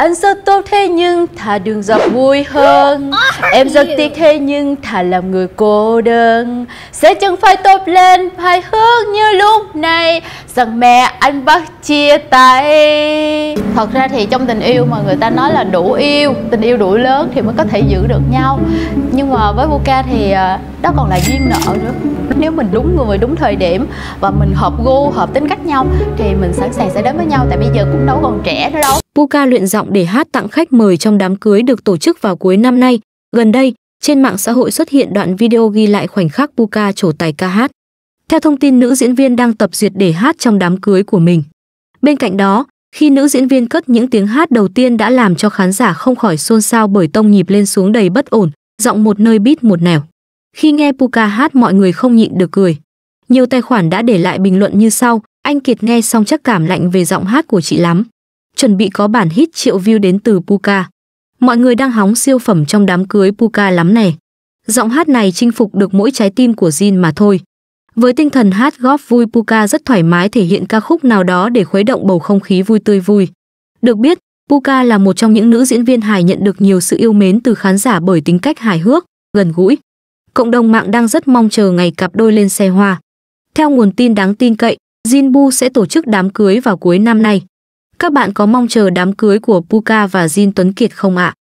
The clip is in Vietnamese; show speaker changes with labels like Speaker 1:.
Speaker 1: Anh rất tốt thế nhưng thà đường dọc vui hơn Em rất tiếc thế nhưng thà làm người cô đơn Sẽ chẳng phải tốt lên hài hước như lúc này Rằng mẹ anh bắt chia tay Thật ra thì trong tình yêu mà người ta nói là đủ yêu Tình yêu đủ lớn thì mới có thể giữ được nhau Nhưng mà với Vuka thì à, đó còn là duyên nợ nữa Nếu mình đúng người đúng thời điểm Và mình hợp gu, hợp tính cách nhau Thì mình sẵn sàng sẽ đến với nhau Tại bây giờ cũng đâu còn trẻ nữa đâu
Speaker 2: Puka luyện giọng để hát tặng khách mời trong đám cưới được tổ chức vào cuối năm nay. Gần đây, trên mạng xã hội xuất hiện đoạn video ghi lại khoảnh khắc Puka trổ tài ca hát. Theo thông tin nữ diễn viên đang tập duyệt để hát trong đám cưới của mình. Bên cạnh đó, khi nữ diễn viên cất những tiếng hát đầu tiên đã làm cho khán giả không khỏi xôn xao bởi tông nhịp lên xuống đầy bất ổn, giọng một nơi bít một nẻo. Khi nghe Puka hát mọi người không nhịn được cười. Nhiều tài khoản đã để lại bình luận như sau, anh Kiệt nghe xong chắc cảm lạnh về giọng hát của chị lắm chuẩn bị có bản hit triệu view đến từ Puka. Mọi người đang hóng siêu phẩm trong đám cưới Puka lắm nè. Giọng hát này chinh phục được mỗi trái tim của Jin mà thôi. Với tinh thần hát góp vui Puka rất thoải mái thể hiện ca khúc nào đó để khuấy động bầu không khí vui tươi vui. Được biết, Puka là một trong những nữ diễn viên hài nhận được nhiều sự yêu mến từ khán giả bởi tính cách hài hước, gần gũi. Cộng đồng mạng đang rất mong chờ ngày cặp đôi lên xe hoa. Theo nguồn tin đáng tin cậy, Jinbu sẽ tổ chức đám cưới vào cuối năm nay. Các bạn có mong chờ đám cưới của Puka và Jin Tuấn Kiệt không ạ? À?